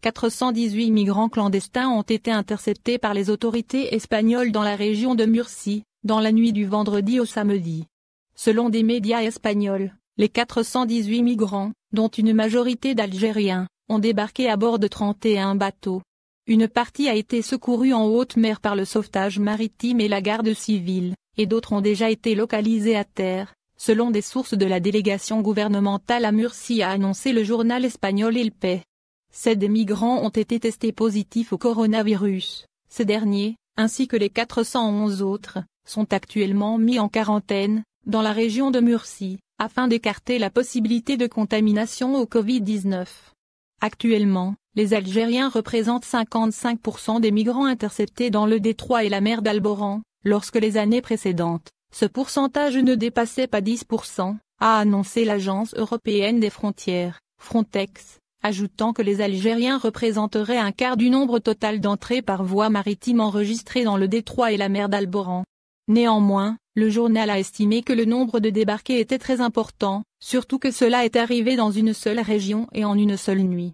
418 migrants clandestins ont été interceptés par les autorités espagnoles dans la région de Murcie, dans la nuit du vendredi au samedi. Selon des médias espagnols, les 418 migrants, dont une majorité d'Algériens, ont débarqué à bord de 31 bateaux. Une partie a été secourue en haute mer par le sauvetage maritime et la garde civile, et d'autres ont déjà été localisés à terre, selon des sources de la délégation gouvernementale à Murcie a annoncé le journal espagnol El País. Ces migrants ont été testés positifs au coronavirus. Ces derniers, ainsi que les 411 autres, sont actuellement mis en quarantaine, dans la région de Murcie, afin d'écarter la possibilité de contamination au Covid-19. Actuellement, les Algériens représentent 55% des migrants interceptés dans le détroit et la mer d'Alboran, lorsque les années précédentes, ce pourcentage ne dépassait pas 10%, a annoncé l'Agence européenne des frontières, Frontex, ajoutant que les Algériens représenteraient un quart du nombre total d'entrées par voie maritime enregistrées dans le détroit et la mer d'Alboran. Néanmoins, le journal a estimé que le nombre de débarqués était très important, surtout que cela est arrivé dans une seule région et en une seule nuit.